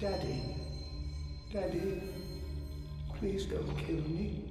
Daddy, Daddy, please don't kill me.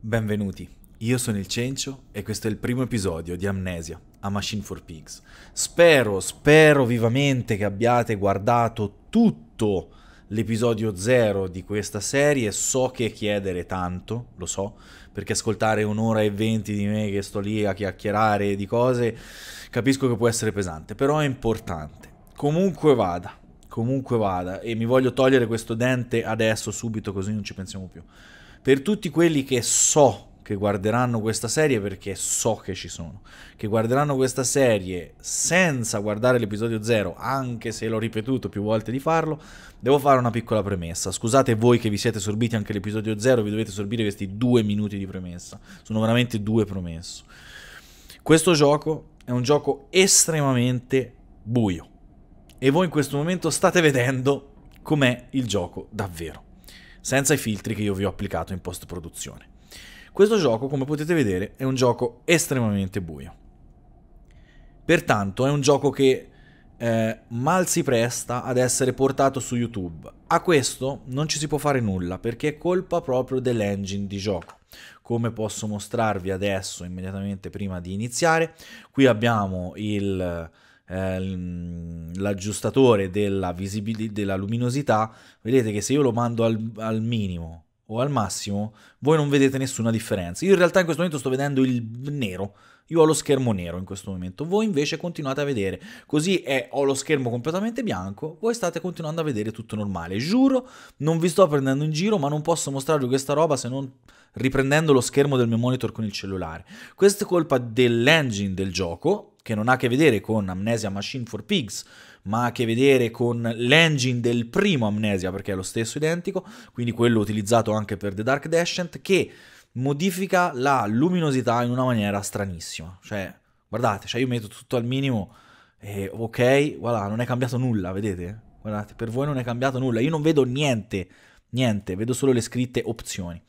Benvenuti, io sono il Cencio e questo è il primo episodio di Amnesia a Machine for Pigs. Spero, spero vivamente che abbiate guardato tutto l'episodio 0 di questa serie. So che chiedere tanto, lo so, perché ascoltare un'ora e venti di me che sto lì a chiacchierare di cose, capisco che può essere pesante, però è importante. Comunque vada, comunque vada, e mi voglio togliere questo dente adesso, subito, così non ci pensiamo più per tutti quelli che so che guarderanno questa serie perché so che ci sono, che guarderanno questa serie senza guardare l'episodio 0, anche se l'ho ripetuto più volte di farlo, devo fare una piccola premessa. Scusate voi che vi siete sorbiti anche l'episodio 0, vi dovete sorbire questi due minuti di premessa. Sono veramente due promesse. Questo gioco è un gioco estremamente buio. E voi in questo momento state vedendo com'è il gioco davvero senza i filtri che io vi ho applicato in post-produzione. Questo gioco, come potete vedere, è un gioco estremamente buio. Pertanto è un gioco che eh, mal si presta ad essere portato su YouTube. A questo non ci si può fare nulla perché è colpa proprio dell'engine di gioco. Come posso mostrarvi adesso, immediatamente prima di iniziare, qui abbiamo il eh, l'aggiustatore della, visibil- della luminosità, vedete che se io lo mando al, al minimo o al massimo, voi non vedete nessuna differenza. Io in realtà in questo momento sto vedendo il nero. Io ho lo schermo nero in questo momento, voi invece continuate a vedere. Così è, ho lo schermo completamente bianco, voi state continuando a vedere tutto normale. Giuro, non vi sto prendendo in giro, ma non posso mostrarvi questa roba se non riprendendo lo schermo del mio monitor con il cellulare. Questa è colpa dell'engine del gioco, che non ha a che vedere con Amnesia Machine for Pigs, ma ha a che vedere con l'engine del primo Amnesia, perché è lo stesso identico, quindi quello utilizzato anche per The Dark Descent, che modifica la luminosità in una maniera stranissima. Cioè, guardate, cioè io metto tutto al minimo e ok, voilà, non è cambiato nulla, vedete? Guardate, per voi non è cambiato nulla, io non vedo niente, niente, vedo solo le scritte opzioni.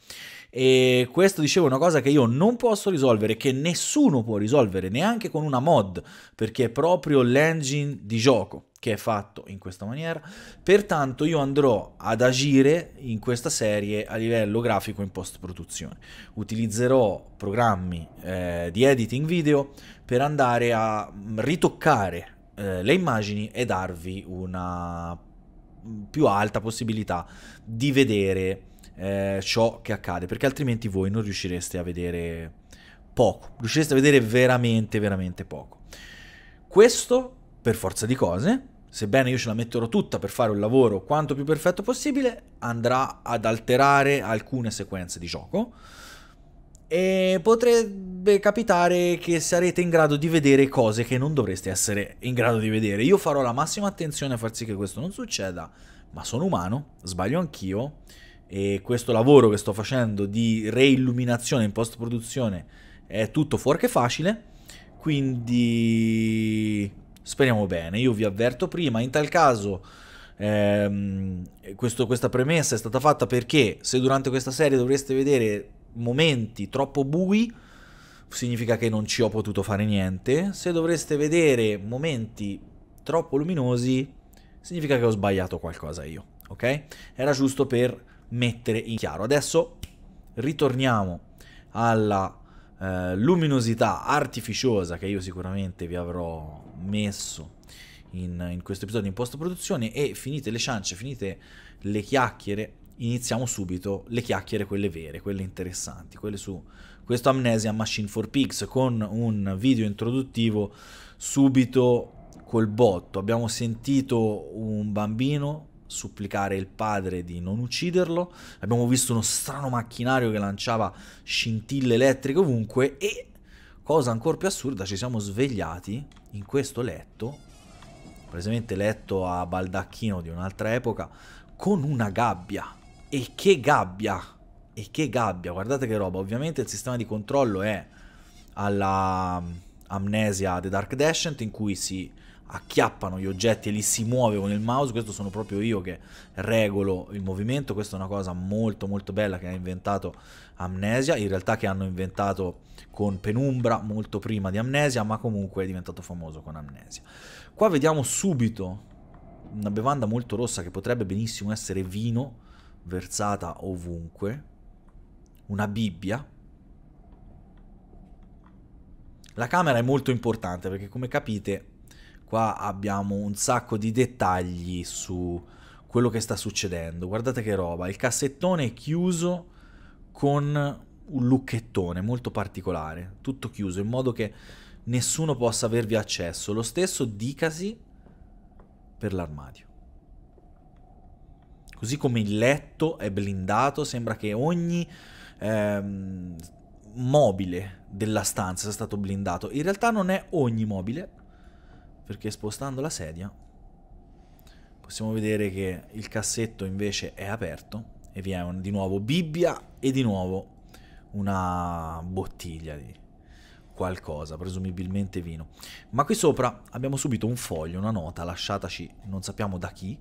E questo dicevo è una cosa che io non posso risolvere, che nessuno può risolvere, neanche con una mod, perché è proprio l'engine di gioco che è fatto in questa maniera. Pertanto io andrò ad agire in questa serie a livello grafico in post-produzione. Utilizzerò programmi eh, di editing video per andare a mm, ritoccare eh, le immagini e darvi una mm, più alta possibilità di vedere eh, ciò che accade, perché altrimenti voi non riuscireste a vedere poco, riuscireste a vedere veramente, veramente poco. Questo, per forza di cose, sebbene io ce la metterò tutta per fare un lavoro quanto più perfetto possibile, andrà ad alterare alcune sequenze di gioco e potrebbe capitare che sarete in grado di vedere cose che non dovreste essere in grado di vedere. Io farò la massima attenzione a far sì che questo non succeda, ma sono umano, sbaglio anch'io e questo lavoro che sto facendo di reilluminazione in post-produzione è tutto fuorché facile, quindi speriamo bene. Io vi avverto prima, in tal caso ehm, questo, questa premessa è stata fatta perché se durante questa serie dovreste vedere momenti troppo bui, significa che non ci ho potuto fare niente. Se dovreste vedere momenti troppo luminosi, significa che ho sbagliato qualcosa io, ok? Era giusto per mettere in chiaro. Adesso ritorniamo alla eh, luminosità artificiosa che io sicuramente vi avrò messo in, in questo episodio in post produzione e finite le ciance, finite le chiacchiere, iniziamo subito le chiacchiere quelle vere, quelle interessanti, quelle su questo Amnesia Machine for Pigs con un video introduttivo subito col botto. Abbiamo sentito un bambino supplicare il padre di non ucciderlo. Abbiamo visto uno strano macchinario che lanciava scintille elettriche ovunque e, cosa ancora più assurda, ci siamo svegliati in questo letto, presente letto a baldacchino di un'altra epoca, con una gabbia. E che gabbia! E che gabbia! Guardate che roba! Ovviamente il sistema di controllo è alla mm, Amnesia The Dark Descent in cui si acchiappano gli oggetti e li si muove con il mouse, questo sono proprio io che regolo il movimento, questa è una cosa molto molto bella che ha inventato Amnesia, in realtà che hanno inventato con Penumbra molto prima di Amnesia, ma comunque è diventato famoso con Amnesia. Qua vediamo subito una bevanda molto rossa che potrebbe benissimo essere vino, versata ovunque, una Bibbia, la camera è molto importante perché come capite Qua abbiamo un sacco di dettagli su quello che sta succedendo. Guardate che roba, il cassettone è chiuso con un lucchettone molto particolare, tutto chiuso in modo che nessuno possa avervi accesso. Lo stesso dicasi per l'armadio. Così come il letto è blindato, sembra che ogni ehm, mobile della stanza sia stato blindato. In realtà non è ogni mobile, perché spostando la sedia possiamo vedere che il cassetto invece è aperto e vi è un, di nuovo Bibbia e di nuovo una bottiglia di qualcosa, presumibilmente vino. Ma qui sopra abbiamo subito un foglio, una nota lasciataci non sappiamo da chi.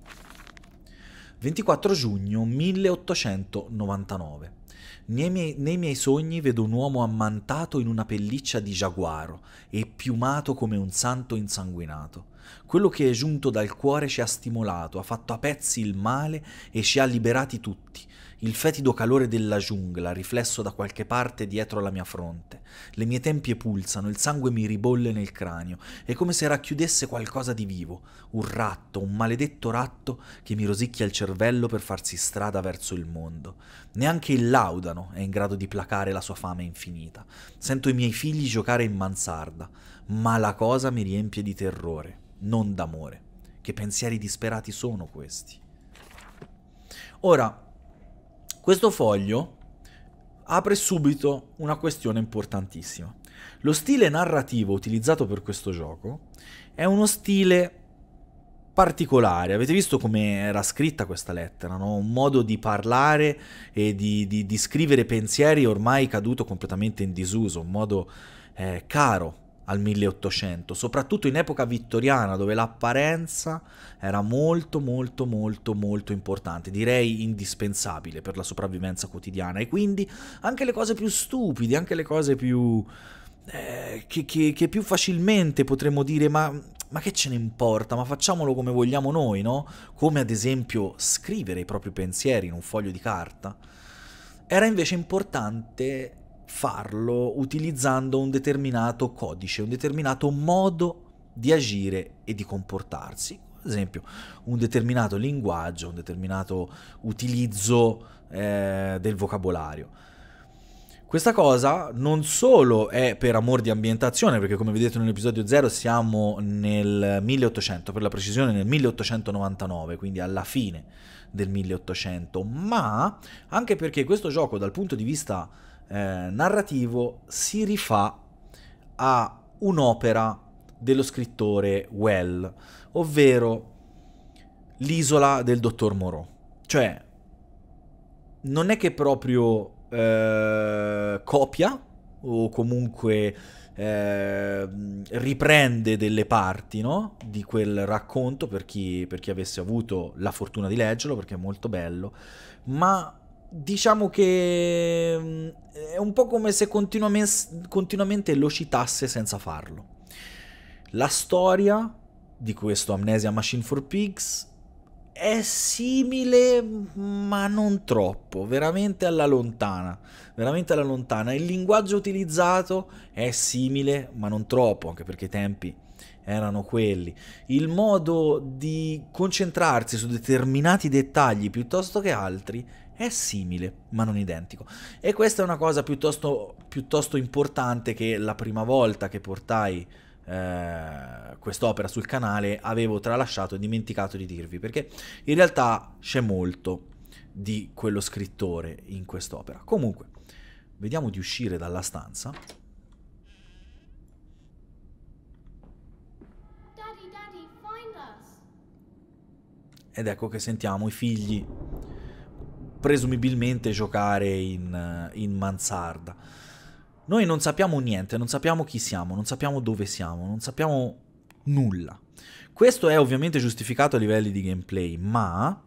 24 giugno 1899. Nei miei, nei miei, sogni vedo un uomo ammantato in una pelliccia di giaguaro e piumato come un santo insanguinato. Quello che è giunto dal cuore ci ha stimolato, ha fatto a pezzi il male e ci ha liberati tutti il fetido calore della giungla riflesso da qualche parte dietro la mia fronte. Le mie tempie pulsano, il sangue mi ribolle nel cranio, è come se racchiudesse qualcosa di vivo, un ratto, un maledetto ratto che mi rosicchia il cervello per farsi strada verso il mondo. Neanche il laudano è in grado di placare la sua fame infinita. Sento i miei figli giocare in mansarda, ma la cosa mi riempie di terrore, non d'amore. Che pensieri disperati sono questi? Ora, questo foglio apre subito una questione importantissima. Lo stile narrativo utilizzato per questo gioco è uno stile particolare. Avete visto come era scritta questa lettera, no? un modo di parlare e di, di, di, scrivere pensieri ormai caduto completamente in disuso, un modo eh, caro al 1800, soprattutto in epoca vittoriana dove l'apparenza era molto molto molto molto importante, direi indispensabile per la sopravvivenza quotidiana e quindi anche le cose più stupide, anche le cose più... Eh, che, che, che, più facilmente potremmo dire ma, ma che ce ne importa, ma facciamolo come vogliamo noi, no? Come ad esempio scrivere i propri pensieri in un foglio di carta. Era invece importante farlo utilizzando un determinato codice, un determinato modo di agire e di comportarsi, ad esempio un determinato linguaggio, un determinato utilizzo eh, del vocabolario. Questa cosa non solo è per amor di ambientazione, perché come vedete nell'episodio 0 siamo nel 1800, per la precisione nel 1899, quindi alla fine del 1800, ma anche perché questo gioco dal punto di vista eh, narrativo si rifà a un'opera dello scrittore Well, ovvero l'isola del dottor Moreau. Cioè, non è che proprio eh, copia o comunque eh, riprende delle parti no? di quel racconto per chi, per chi avesse avuto la fortuna di leggerlo perché è molto bello, ma diciamo che mm, è un po' come se continuamente, continuamente lo citasse senza farlo. La storia di questo Amnesia Machine for Pigs è simile ma non troppo, veramente alla lontana, veramente alla lontana. Il linguaggio utilizzato è simile ma non troppo, anche perché i tempi erano quelli. Il modo di concentrarsi su determinati dettagli piuttosto che altri è simile, ma non identico. E questa è una cosa piuttosto, piuttosto importante che la prima volta che portai eh, quest'opera sul canale avevo tralasciato e dimenticato di dirvi, perché in realtà c'è molto di quello scrittore in quest'opera. Comunque, vediamo di uscire dalla stanza. Ed ecco che sentiamo i figli presumibilmente giocare in, in mansarda. Noi non sappiamo niente, non sappiamo chi siamo, non sappiamo dove siamo, non sappiamo nulla. Questo è ovviamente giustificato a livelli di gameplay, ma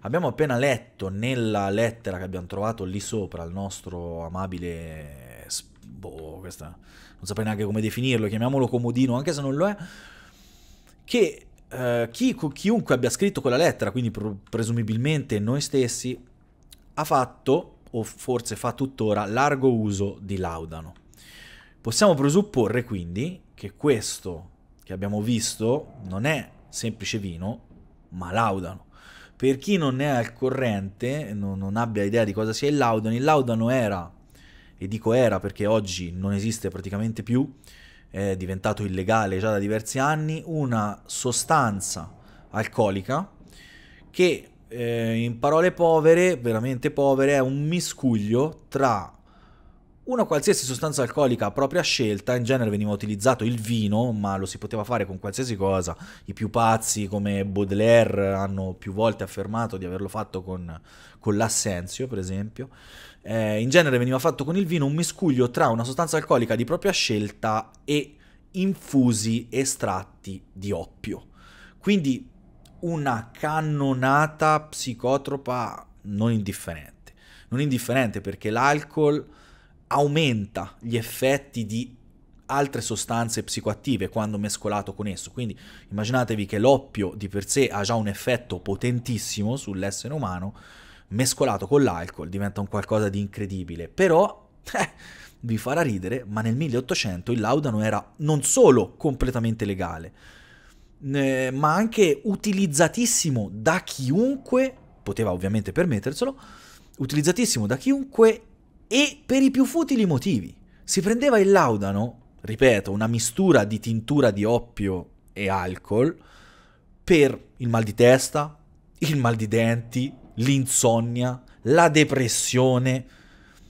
abbiamo appena letto nella lettera che abbiamo trovato lì sopra al nostro amabile... Boh, questa... non saprei neanche come definirlo, chiamiamolo comodino, anche se non lo è, che eh, chi, chiunque abbia scritto quella lettera, quindi presumibilmente noi stessi, ha fatto, o forse fa tuttora, largo uso di Laudano. Possiamo presupporre quindi che questo che abbiamo visto non è semplice vino, ma Laudano. Per chi non è al corrente, non, non abbia idea di cosa sia il Laudano, il Laudano era, e dico era perché oggi non esiste praticamente più, è diventato illegale già da diversi anni, una sostanza alcolica che eh, in parole povere, veramente povere, è un miscuglio tra una qualsiasi sostanza alcolica a propria scelta, in genere veniva utilizzato il vino, ma lo si poteva fare con qualsiasi cosa. I più pazzi come Baudelaire hanno più volte affermato di averlo fatto con, con l'assenzio, per esempio. Eh, in genere veniva fatto con il vino un miscuglio tra una sostanza alcolica di propria scelta e infusi estratti di oppio. Quindi una cannonata psicotropa non indifferente. Non indifferente perché l'alcol aumenta gli effetti di altre sostanze psicoattive quando mescolato con esso. Quindi immaginatevi che l'oppio di per sé ha già un effetto potentissimo sull'essere umano, mescolato con l'alcol diventa un qualcosa di incredibile. Però eh, vi farà ridere, ma nel 1800 il laudano era non solo completamente legale, eh, ma anche utilizzatissimo da chiunque, poteva ovviamente permetterselo, utilizzatissimo da chiunque e per i più futili motivi. Si prendeva il laudano, ripeto, una mistura di tintura di oppio e alcol, per il mal di testa, il mal di denti, l'insonnia, la depressione,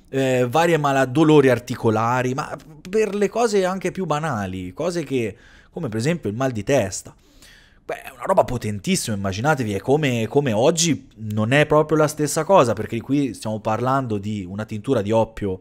eh, varie malattie, articolari, ma per le cose anche più banali, cose che come per esempio il mal di testa. Beh, è una roba potentissima, immaginatevi, è come, come, oggi non è proprio la stessa cosa, perché qui stiamo parlando di una tintura di oppio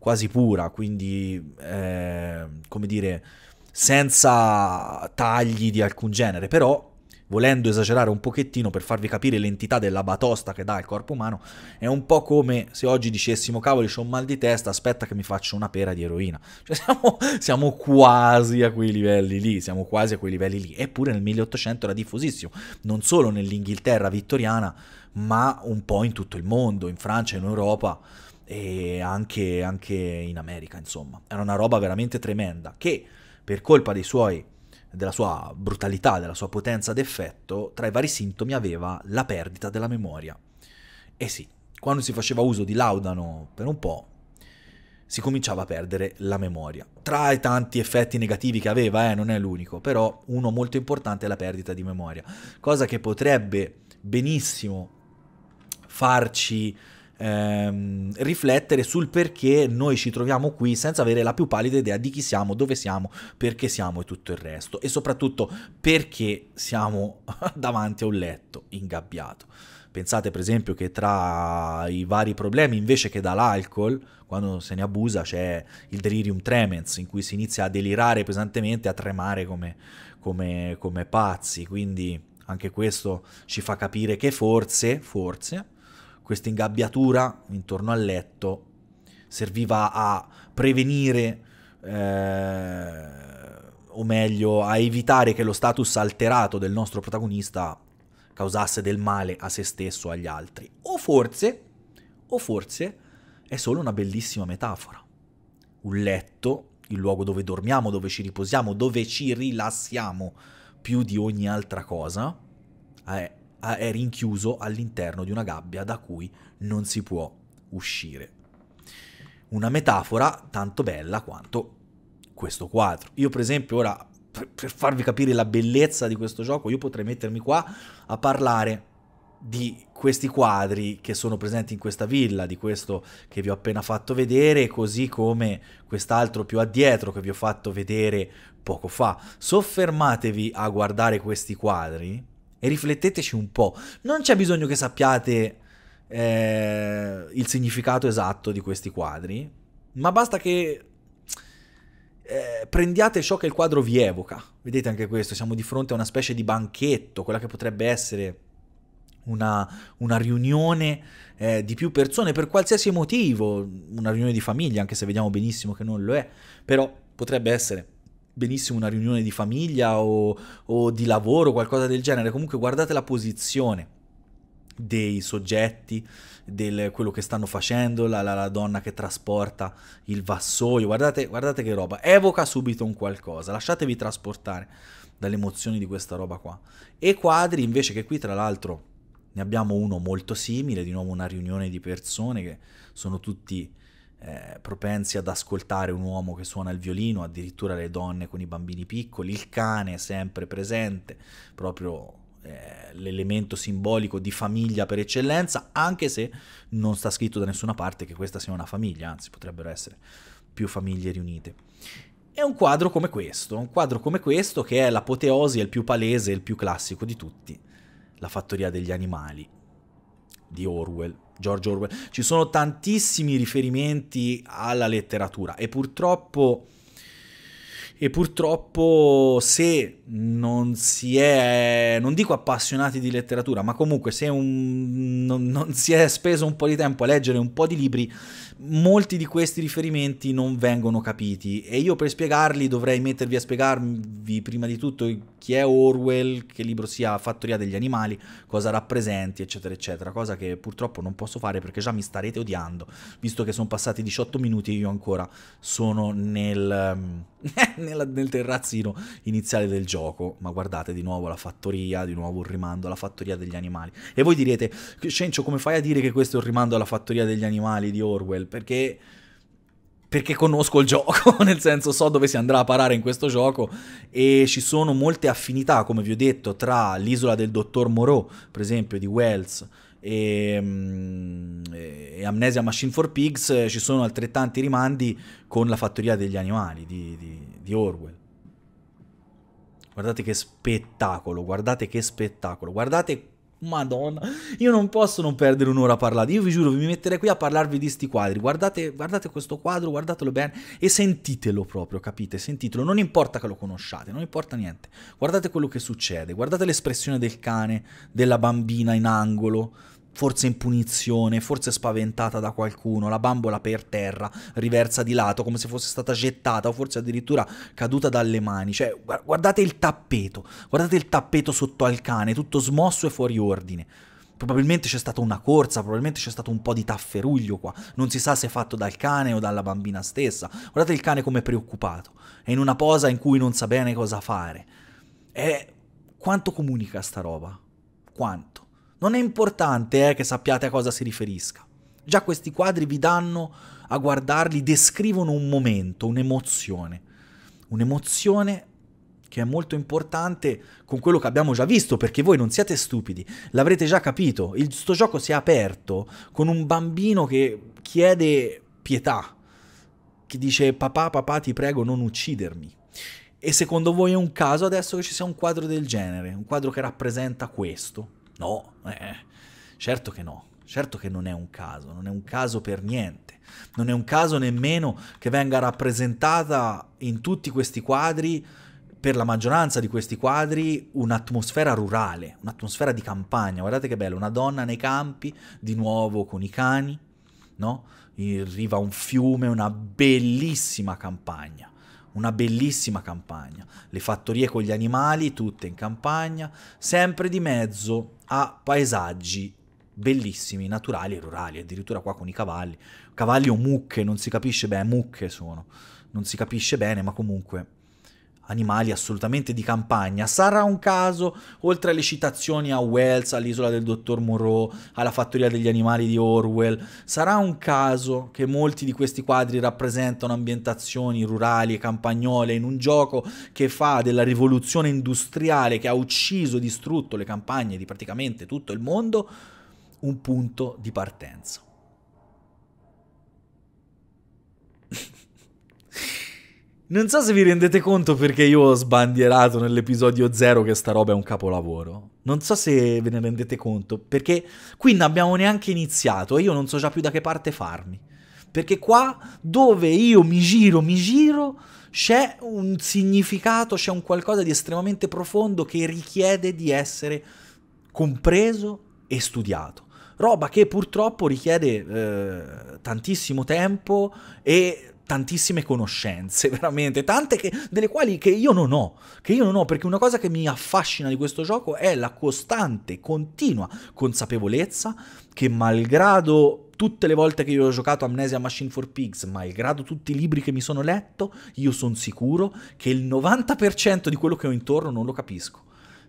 quasi pura, quindi, eh, come dire, senza tagli di alcun genere, però volendo esagerare un pochettino per farvi capire l'entità della batosta che dà il corpo umano, è un po' come se oggi dicessimo cavoli c'ho un mal di testa, aspetta che mi faccio una pera di eroina. Cioè siamo, siamo quasi a quei livelli lì, siamo quasi a quei livelli lì. Eppure nel 1800 era diffusissimo, non solo nell'Inghilterra vittoriana, ma un po' in tutto il mondo, in Francia, in Europa e anche, anche in America, insomma. Era una roba veramente tremenda che per colpa dei suoi della sua brutalità, della sua potenza d'effetto, tra i vari sintomi aveva la perdita della memoria. E eh sì, quando si faceva uso di laudano per un po', si cominciava a perdere la memoria. Tra i tanti effetti negativi che aveva, eh, non è l'unico, però uno molto importante è la perdita di memoria, cosa che potrebbe benissimo farci ehm, riflettere sul perché noi ci troviamo qui senza avere la più pallida idea di chi siamo, dove siamo, perché siamo e tutto il resto e soprattutto perché siamo davanti a un letto ingabbiato. Pensate per esempio che tra i vari problemi, invece che dall'alcol, quando se ne abusa, c'è il delirium tremens, in cui si inizia a delirare pesantemente, a tremare come, come, come pazzi. Quindi anche questo ci fa capire che forse, forse, questa ingabbiatura intorno al letto serviva a prevenire, eh, o meglio, a evitare che lo status alterato del nostro protagonista causasse del male a se stesso o agli altri. O forse, o forse è solo una bellissima metafora. Un letto, il luogo dove dormiamo, dove ci riposiamo, dove ci rilassiamo più di ogni altra cosa, è è rinchiuso all'interno di una gabbia da cui non si può uscire. Una metafora tanto bella quanto questo quadro. Io per esempio ora, per, farvi capire la bellezza di questo gioco, io potrei mettermi qua a parlare di questi quadri che sono presenti in questa villa, di questo che vi ho appena fatto vedere, così come quest'altro più addietro che vi ho fatto vedere poco fa. Soffermatevi a guardare questi quadri e rifletteteci un po'. Non c'è bisogno che sappiate eh, il significato esatto di questi quadri, ma basta che eh, prendiate ciò che il quadro vi evoca. Vedete anche questo, siamo di fronte a una specie di banchetto, quella che potrebbe essere una, una riunione eh, di più persone per qualsiasi motivo, una riunione di famiglia, anche se vediamo benissimo che non lo è, però potrebbe essere benissimo una riunione di famiglia o, o di lavoro, qualcosa del genere, comunque guardate la posizione dei soggetti, del quello che stanno facendo, la, la, la donna che trasporta il vassoio, guardate, guardate, che roba, evoca subito un qualcosa, lasciatevi trasportare dalle emozioni di questa roba qua. E quadri invece che qui tra l'altro ne abbiamo uno molto simile, di nuovo una riunione di persone che sono tutti eh, propensi ad ascoltare un uomo che suona il violino, addirittura le donne con i bambini piccoli, il cane sempre presente, proprio eh, l'elemento simbolico di famiglia per eccellenza, anche se non sta scritto da nessuna parte che questa sia una famiglia, anzi potrebbero essere più famiglie riunite. È un quadro come questo, un quadro come questo che è l'apoteosi, il più palese, il più classico di tutti, la fattoria degli animali, di Orwell, George Orwell. Ci sono tantissimi riferimenti alla letteratura e purtroppo e purtroppo se non si è, non dico appassionati di letteratura, ma comunque se un, non, non, si è speso un po' di tempo a leggere un po' di libri, molti di questi riferimenti non vengono capiti e io per spiegarli dovrei mettervi a spiegarvi prima di tutto chi è Orwell, che libro sia Fattoria degli Animali, cosa rappresenti, eccetera, eccetera, cosa che purtroppo non posso fare perché già mi starete odiando, visto che sono passati 18 minuti e io ancora sono nel... Ehm, nella, nel terrazzino iniziale del gioco. Ma guardate di nuovo la fattoria, di nuovo un rimando alla fattoria degli animali. E voi direte, Cencio, come fai a dire che questo è un rimando alla fattoria degli animali di Orwell? Perché perché conosco il gioco, nel senso so dove si andrà a parare in questo gioco e ci sono molte affinità, come vi ho detto, tra l'isola del dottor Moreau, per esempio, di Wells, Mm, e, e, Amnesia Machine for Pigs eh, ci sono altrettanti rimandi con la fattoria degli animali di, di, di Orwell. Guardate che spettacolo, guardate che spettacolo, guardate Madonna, io non posso non perdere un'ora a parlare. Io vi giuro, vi metterei qui a parlarvi di sti quadri. Guardate, guardate questo quadro, guardatelo bene e sentitelo proprio, capite? Sentitelo, non importa che lo conosciate, non importa niente. Guardate quello che succede, guardate l'espressione del cane, della bambina in angolo forse in punizione, forse spaventata da qualcuno, la bambola per terra, riversa di lato come se fosse stata gettata o forse addirittura caduta dalle mani. Cioè, guardate il tappeto, guardate il tappeto sotto al cane, tutto smosso e fuori ordine. Probabilmente c'è stata una corsa, probabilmente c'è stato un po' di tafferuglio qua. Non si sa se è fatto dal cane o dalla bambina stessa. Guardate il cane come preoccupato. È in una posa in cui non sa bene cosa fare. E quanto comunica sta roba? Quanto? Non è importante eh, che sappiate a cosa si riferisca. Già questi quadri vi danno, a guardarli, descrivono un momento, un'emozione. Un'emozione che è molto importante con quello che abbiamo già visto, perché voi non siete stupidi, l'avrete già capito. Il, sto gioco si è aperto con un bambino che chiede pietà, che dice papà, papà, ti prego non uccidermi. E secondo voi è un caso adesso che ci sia un quadro del genere, un quadro che rappresenta questo? No, eh, certo che no. Certo che non è un caso, non è un caso per niente. Non è un caso nemmeno che venga rappresentata in tutti questi quadri, per la maggioranza di questi quadri, un'atmosfera rurale, un'atmosfera di campagna. Guardate che bello, una donna nei campi, di nuovo con i cani, no? In riva un fiume, una bellissima campagna una bellissima campagna. Le fattorie con gli animali, tutte in campagna, sempre di mezzo a paesaggi bellissimi, naturali e rurali, addirittura qua con i cavalli, cavalli o mucche, non si capisce bene, mucche sono, non si capisce bene, ma comunque animali assolutamente di campagna. Sarà un caso, oltre alle citazioni a Wells, all'isola del dottor Moreau, alla fattoria degli animali di Orwell, sarà un caso che molti di questi quadri rappresentano ambientazioni rurali e campagnole in un gioco che fa della rivoluzione industriale che ha ucciso e distrutto le campagne di praticamente tutto il mondo un punto di partenza. Non so se vi rendete conto perché io ho sbandierato nell'episodio 0 che sta roba è un capolavoro. Non so se ve ne rendete conto, perché qui non abbiamo neanche iniziato e io non so già più da che parte farmi. Perché qua, dove io mi giro, mi giro, c'è un significato, c'è un qualcosa di estremamente profondo che richiede di essere compreso e studiato roba che purtroppo richiede eh, tantissimo tempo e tantissime conoscenze, veramente, tante che, delle quali che io non ho, che io non ho, perché una cosa che mi affascina di questo gioco è la costante, continua consapevolezza che malgrado tutte le volte che io ho giocato Amnesia Machine for Pigs, malgrado tutti i libri che mi sono letto, io sono sicuro che il 90% di quello che ho intorno non lo capisco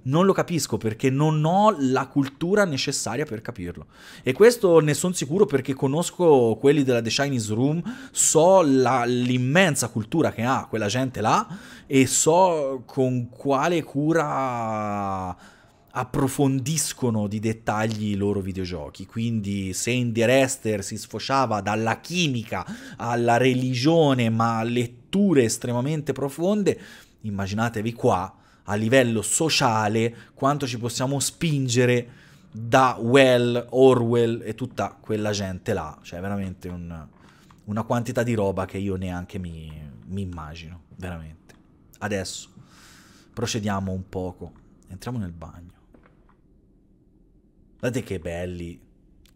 non lo capisco perché non ho la cultura necessaria per capirlo. E questo ne sono sicuro perché conosco quelli della The Chinese Room, so l'immensa cultura che ha quella gente là e so con quale cura approfondiscono di dettagli i loro videogiochi. Quindi se in The Rester si sfociava dalla chimica alla religione, ma letture estremamente profonde, immaginatevi qua a livello sociale quanto ci possiamo spingere da Well, Orwell e tutta quella gente là. Cioè, veramente un, una quantità di roba che io neanche mi, mi immagino, veramente. Adesso procediamo un poco. Entriamo nel bagno. Guardate che belli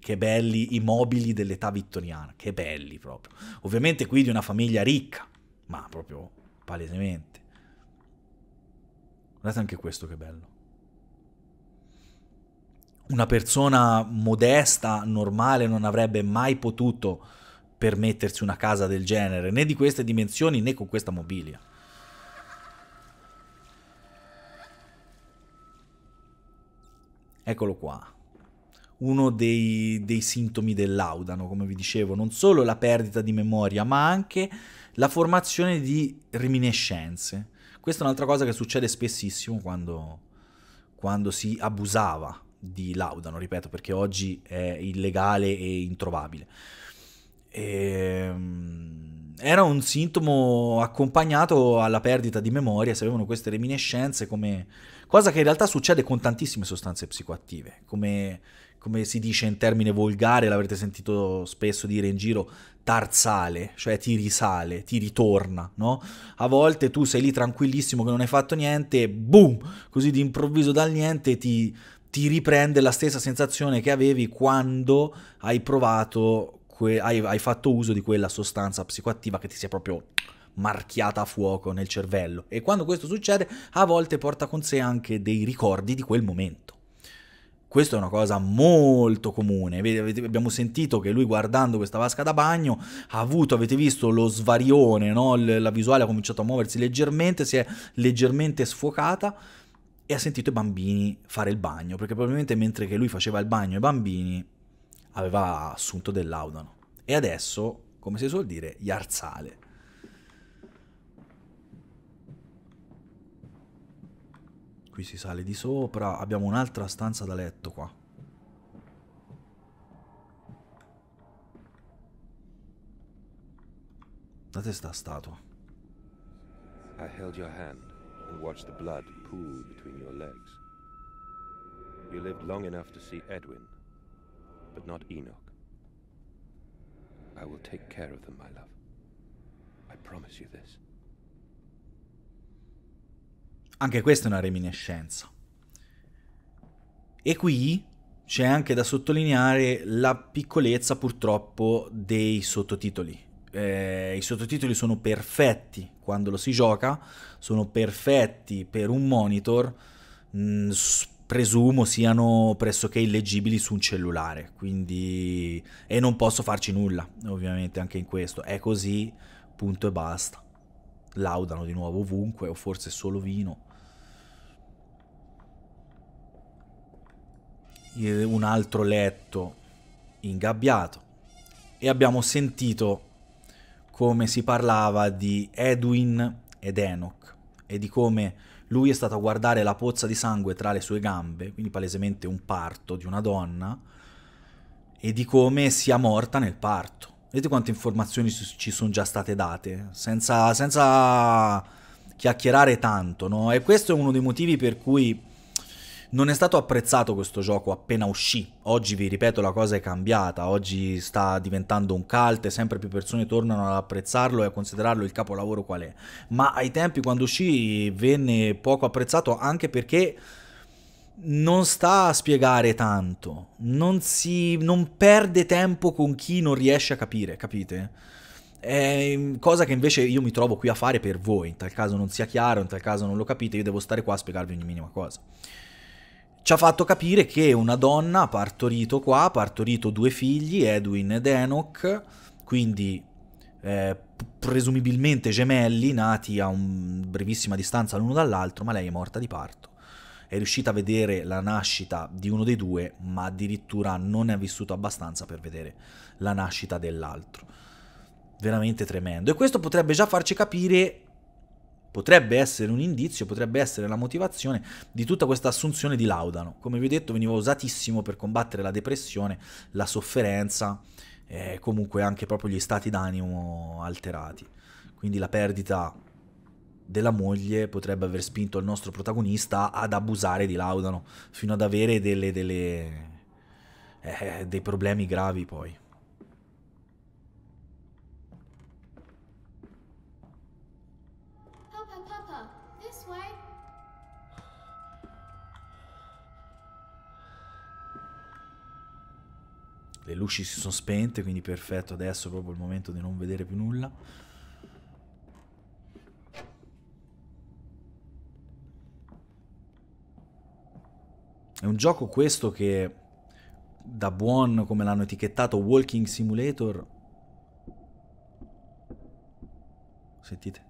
che belli i mobili dell'età vittoriana, che belli proprio. Ovviamente qui di una famiglia ricca, ma proprio palesemente. Guardate anche questo che bello. Una persona modesta, normale, non avrebbe mai potuto permettersi una casa del genere, né di queste dimensioni né con questa mobilia. Eccolo qua uno dei, dei sintomi dell'audano, come vi dicevo, non solo la perdita di memoria, ma anche la formazione di reminiscenze. Questa è un'altra cosa che succede spessissimo quando, quando si abusava di Laudano, ripeto, perché oggi è illegale e introvabile. E, ehm, era un sintomo accompagnato alla perdita di memoria, si avevano queste reminiscenze come cosa che in realtà succede con tantissime sostanze psicoattive, come come si dice in termine volgare, l'avrete sentito spesso dire in giro, tarzale, cioè ti risale, ti ritorna, no? A volte tu sei lì tranquillissimo che non hai fatto niente e boom, così di improvviso dal niente ti, ti riprende la stessa sensazione che avevi quando hai provato, hai, hai fatto uso di quella sostanza psicoattiva che ti si è proprio marchiata a fuoco nel cervello. E quando questo succede, a volte porta con sé anche dei ricordi di quel momento. Questa è una cosa molto comune. abbiamo sentito che lui guardando questa vasca da bagno ha avuto, avete visto lo svarione, no? la visuale ha cominciato a muoversi leggermente, si è leggermente sfocata e ha sentito i bambini fare il bagno, perché probabilmente mentre che lui faceva il bagno ai bambini aveva assunto dell'audano. E adesso, come si suol dire, gli arzale. Qui si sale di sopra. Abbiamo un'altra stanza da letto qua. Date sta statua. I held your hand and watched the blood pool between your legs. You lived long enough to see Edwin, but not Enoch. I will take care of them, my love. I promise you this. Anche questa è una reminiscenza. E qui c'è anche da sottolineare la piccolezza purtroppo dei sottotitoli. Eh, I sottotitoli sono perfetti quando lo si gioca, sono perfetti per un monitor, mh, mm, presumo siano pressoché illeggibili su un cellulare, quindi... e non posso farci nulla, ovviamente anche in questo, è così, punto e basta. Laudano di nuovo ovunque, o forse solo vino. un altro letto ingabbiato e abbiamo sentito come si parlava di Edwin ed Enoch e di come lui è stato a guardare la pozza di sangue tra le sue gambe, quindi palesemente un parto di una donna, e di come sia morta nel parto. Vedete quante informazioni ci sono già state date, senza, senza chiacchierare tanto, no? E questo è uno dei motivi per cui non è stato apprezzato questo gioco appena uscì. Oggi vi ripeto la cosa è cambiata, oggi sta diventando un cult e sempre più persone tornano ad apprezzarlo e a considerarlo il capolavoro qual è. Ma ai tempi quando uscì venne poco apprezzato anche perché non sta a spiegare tanto, non, si, non perde tempo con chi non riesce a capire, capite? È mm, cosa che invece io mi trovo qui a fare per voi, in tal caso non sia chiaro, in tal caso non lo capite, io devo stare qua a spiegarvi ogni minima cosa ci ha fatto capire che una donna ha partorito qua, ha partorito due figli, Edwin ed Enoch, quindi eh, presumibilmente gemelli nati a un brevissima distanza l'uno dall'altro, ma lei è morta di parto. È riuscita a vedere la nascita di uno dei due, ma addirittura non ne ha vissuto abbastanza per vedere la nascita dell'altro. Veramente tremendo. E questo potrebbe già farci capire potrebbe essere un indizio, potrebbe essere la motivazione di tutta questa assunzione di Laudano. Come vi ho detto veniva usatissimo per combattere la depressione, la sofferenza e eh, comunque anche proprio gli stati d'animo alterati. Quindi la perdita della moglie potrebbe aver spinto il nostro protagonista ad abusare di Laudano, fino ad avere delle, delle, eh, dei problemi gravi poi. le luci si sono spente, quindi perfetto, adesso è proprio il momento di non vedere più nulla. È un gioco questo che da buon, come l'hanno etichettato, Walking Simulator. Sentite.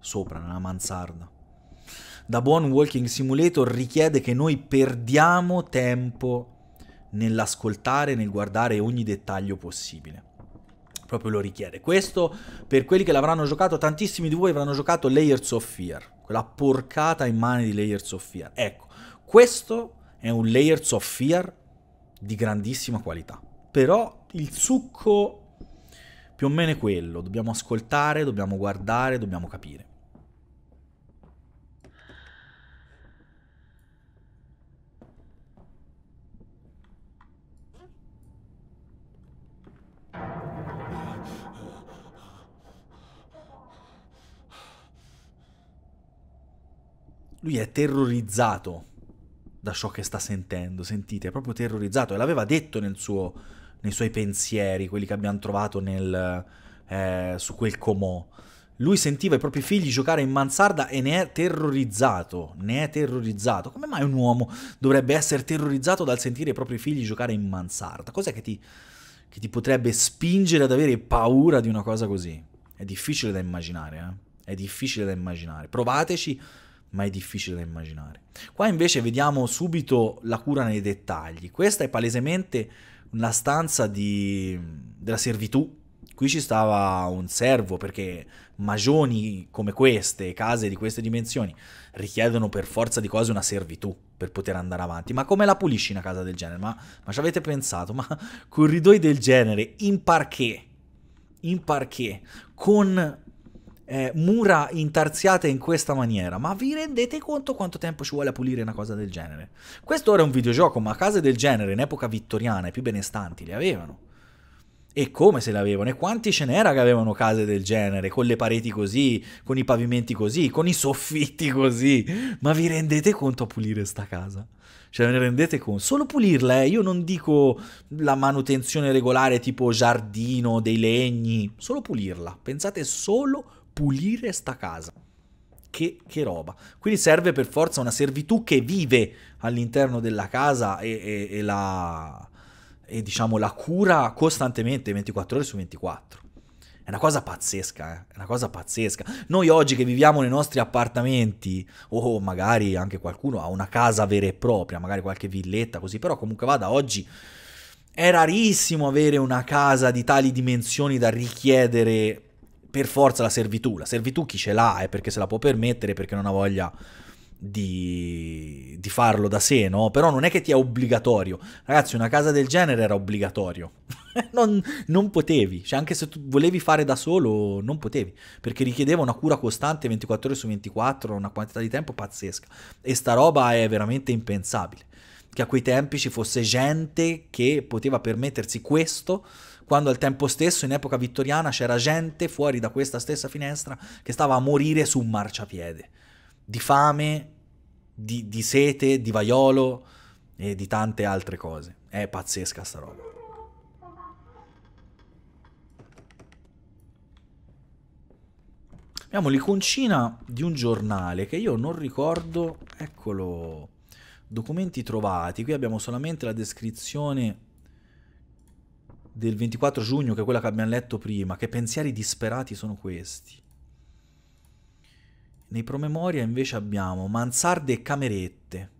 Sopra, nella mansarda da buon walking simulator richiede che noi perdiamo tempo nell'ascoltare, nel guardare ogni dettaglio possibile proprio lo richiede. Questo per quelli che l'avranno giocato, tantissimi di voi avranno giocato Layers of Fear, quella porcata in mani di Layers of Fear. Ecco, questo è un Layers of Fear di grandissima qualità. Però il succo più o meno è quello, dobbiamo ascoltare, dobbiamo guardare, dobbiamo capire. lui è terrorizzato da ciò che sta sentendo, sentite, è proprio terrorizzato e l'aveva detto nel suo, nei suoi pensieri, quelli che abbiamo trovato nel, eh, su quel comò. Lui sentiva i propri figli giocare in mansarda e ne è terrorizzato, ne è terrorizzato. Come mai un uomo dovrebbe essere terrorizzato dal sentire i propri figli giocare in mansarda? Cos'è che ti, che ti potrebbe spingere ad avere paura di una cosa così? È difficile da immaginare, eh? È difficile da immaginare. Provateci ma è difficile da immaginare. Qua invece vediamo subito la cura nei dettagli. Questa è palesemente la stanza di, della servitù. Qui ci stava un servo perché magioni come queste, case di queste dimensioni, richiedono per forza di cose una servitù per poter andare avanti. Ma come la pulisci una casa del genere? Ma, ma ci avete pensato? Ma corridoi del genere in parquet, in parquet, con eh, mura intarsiate in questa maniera, ma vi rendete conto quanto tempo ci vuole a pulire una cosa del genere? Questo ora è un videogioco, ma case del genere in epoca vittoriana i più benestanti le avevano. E come se le avevano? E quanti ce n'era che avevano case del genere, con le pareti così, con i pavimenti così, con i soffitti così? Ma vi rendete conto a pulire sta casa? Cioè, ve ne rendete conto? Solo pulirla, eh? Io non dico la manutenzione regolare tipo giardino, dei legni, solo pulirla. Pensate solo pulirla pulire sta casa. Che, che, roba. Quindi serve per forza una servitù che vive all'interno della casa e, e, e, la, e diciamo, la, cura costantemente 24 ore su 24. È una cosa pazzesca, eh? è una cosa pazzesca. Noi oggi che viviamo nei nostri appartamenti, o magari anche qualcuno ha una casa vera e propria, magari qualche villetta così, però comunque vada oggi... È rarissimo avere una casa di tali dimensioni da richiedere per forza la servitù. La servitù chi ce l'ha è perché se la può permettere, perché non ha voglia di, di, farlo da sé, no? Però non è che ti è obbligatorio. Ragazzi, una casa del genere era obbligatorio. non, non, potevi. Cioè, anche se tu volevi fare da solo, non potevi. Perché richiedeva una cura costante 24 ore su 24, una quantità di tempo pazzesca. E sta roba è veramente impensabile. Che a quei tempi ci fosse gente che poteva permettersi questo quando al tempo stesso in epoca vittoriana c'era gente fuori da questa stessa finestra che stava a morire su un marciapiede, di fame, di, di sete, di vaiolo e di tante altre cose. È pazzesca sta roba. Abbiamo l'iconcina di un giornale che io non ricordo, eccolo, documenti trovati, qui abbiamo solamente la descrizione del 24 giugno, che è quella che abbiamo letto prima, che pensieri disperati sono questi. Nei promemoria invece abbiamo mansarde e camerette.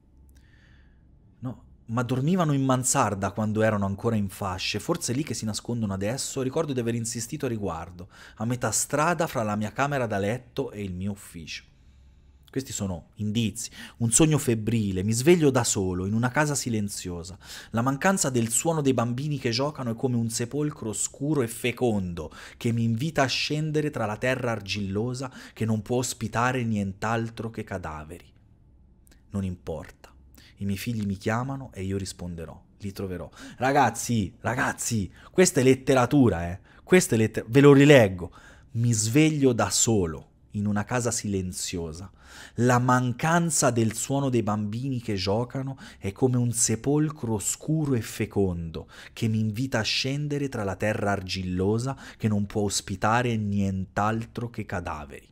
No, ma dormivano in mansarda quando erano ancora in fasce, forse lì che si nascondono adesso, ricordo di aver insistito a riguardo, a metà strada fra la mia camera da letto e il mio ufficio. Questi sono indizi. Un sogno febbrile, mi sveglio da solo, in una casa silenziosa. La mancanza del suono dei bambini che giocano è come un sepolcro oscuro e fecondo che mi invita a scendere tra la terra argillosa che non può ospitare nient'altro che cadaveri. Non importa. I miei figli mi chiamano e io risponderò. Li troverò. Ragazzi, ragazzi, questa è letteratura, eh. Questa è letteratura. Ve lo rileggo. Mi sveglio da solo in una casa silenziosa. La mancanza del suono dei bambini che giocano è come un sepolcro oscuro e fecondo che mi invita a scendere tra la terra argillosa che non può ospitare nient'altro che cadaveri.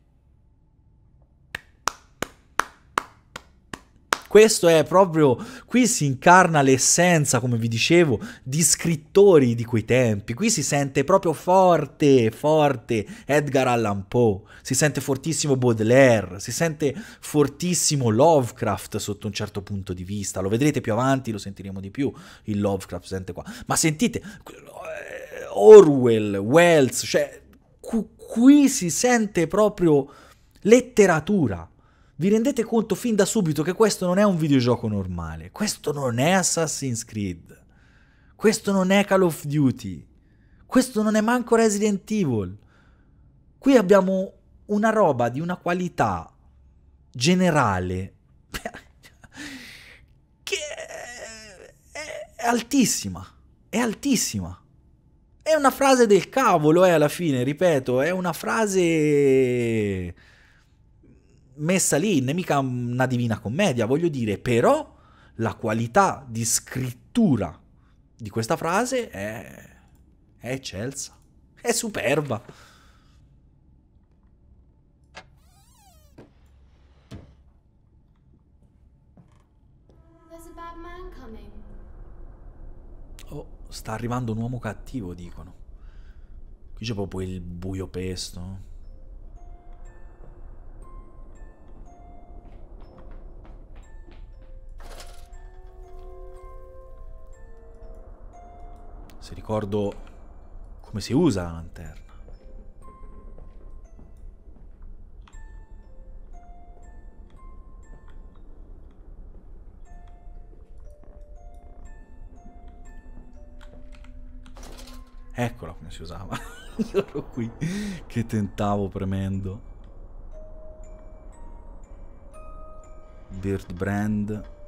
Questo è proprio, qui si incarna l'essenza, come vi dicevo, di scrittori di quei tempi. Qui si sente proprio forte, forte Edgar Allan Poe, si sente fortissimo Baudelaire, si sente fortissimo Lovecraft sotto un certo punto di vista. Lo vedrete più avanti, lo sentiremo di più, il Lovecraft sente qua. Ma sentite, eh, Orwell, Wells, cioè qui si sente proprio letteratura. Vi rendete conto fin da subito che questo non è un videogioco normale, questo non è Assassin's Creed, questo non è Call of Duty, questo non è manco Resident Evil. Qui abbiamo una roba di una qualità generale che è altissima, è altissima. È una frase del cavolo, eh, alla fine, ripeto, è una frase messa lì, nemica una divina commedia, voglio dire, però la qualità di scrittura di questa frase è, è eccelsa, è superba. Oh, sta arrivando un uomo cattivo, dicono. Qui c'è proprio il buio pesto. se ricordo come si usa la lanterna. Eccola come si usava. Io ero qui che tentavo premendo. Bird Brand.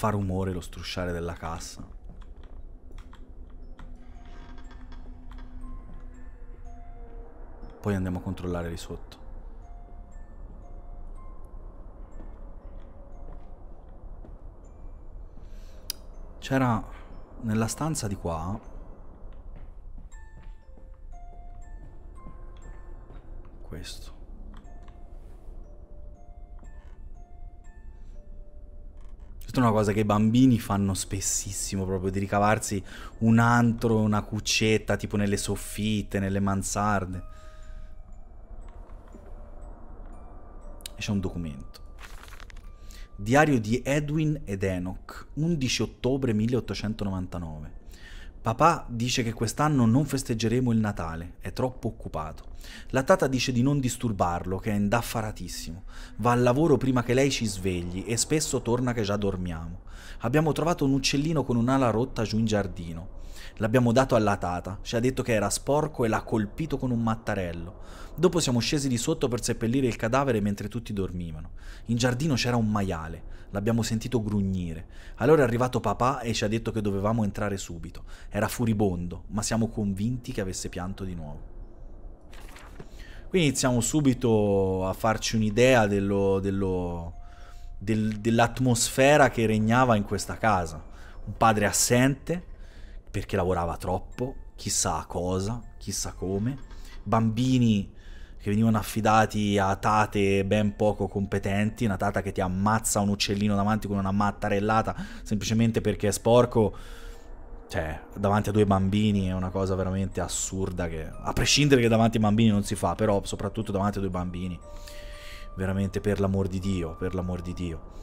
fa rumore lo strusciare della cassa. Poi andiamo a controllare lì sotto. C'era nella stanza di qua questo Questa è una cosa che i bambini fanno spessissimo, proprio di ricavarsi un antro, una cuccetta, tipo nelle soffitte, nelle mansarde. E c'è un documento. Diario di Edwin ed Enoch, 11 ottobre 1899. Papà dice che quest'anno non festeggeremo il Natale, è troppo occupato. La tata dice di non disturbarlo, che è indaffaratissimo. Va al lavoro prima che lei ci svegli e spesso torna che già dormiamo. Abbiamo trovato un uccellino con un'ala rotta giù in giardino. L'abbiamo dato alla tata, ci ha detto che era sporco e l'ha colpito con un mattarello. Dopo siamo scesi di sotto per seppellire il cadavere mentre tutti dormivano. In giardino c'era un maiale l'abbiamo sentito grugnire. Allora è arrivato papà e ci ha detto che dovevamo entrare subito. Era furibondo, ma siamo convinti che avesse pianto di nuovo. Qui iniziamo subito a farci un'idea dell'atmosfera del, dell che regnava in questa casa. Un padre assente, perché lavorava troppo, chissà cosa, chissà come. Bambini che venivano affidati a tate ben poco competenti, una tata che ti ammazza un uccellino davanti con una mattarellata semplicemente perché è sporco, cioè davanti a due bambini è una cosa veramente assurda che a prescindere che davanti ai bambini non si fa, però soprattutto davanti a due bambini, veramente per l'amor di Dio, per l'amor di Dio.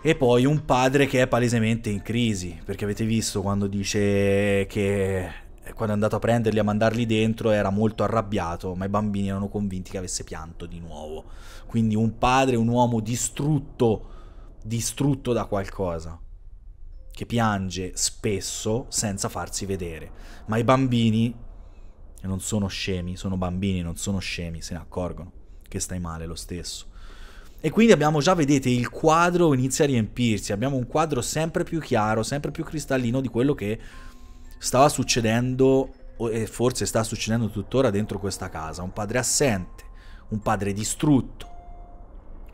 E poi un padre che è palesemente in crisi, perché avete visto quando dice che quando è andato a prenderli, a mandarli dentro, era molto arrabbiato, ma i bambini erano convinti che avesse pianto di nuovo. Quindi un padre, un uomo distrutto, distrutto da qualcosa, che piange spesso senza farsi vedere. Ma i bambini, non sono scemi, sono bambini, non sono scemi, se ne accorgono che stai male lo stesso. E quindi abbiamo già, vedete, il quadro inizia a riempirsi, abbiamo un quadro sempre più chiaro, sempre più cristallino di quello che stava succedendo e forse sta succedendo tuttora dentro questa casa. Un padre assente, un padre distrutto,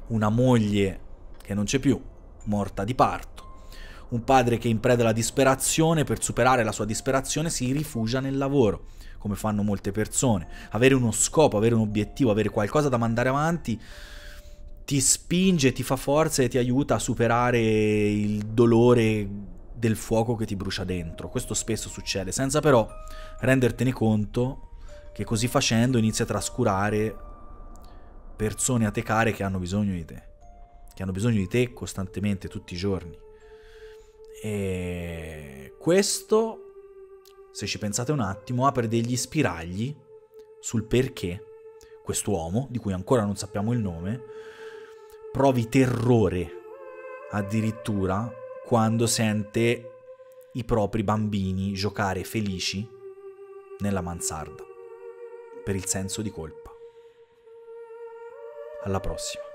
una moglie che non c'è più, morta di parto, un padre che in preda alla disperazione, per superare la sua disperazione, si rifugia nel lavoro, come fanno molte persone. Avere uno scopo, avere un obiettivo, avere qualcosa da mandare avanti ti spinge, ti fa forza e ti aiuta a superare il dolore del fuoco che ti brucia dentro. Questo spesso succede, senza però rendertene conto che così facendo inizi a trascurare persone a te care che hanno bisogno di te, che hanno bisogno di te costantemente, tutti i giorni. E questo, se ci pensate un attimo, apre degli spiragli sul perché quest'uomo, di cui ancora non sappiamo il nome, provi terrore addirittura quando sente i propri bambini giocare felici nella mansarda per il senso di colpa. Alla prossima.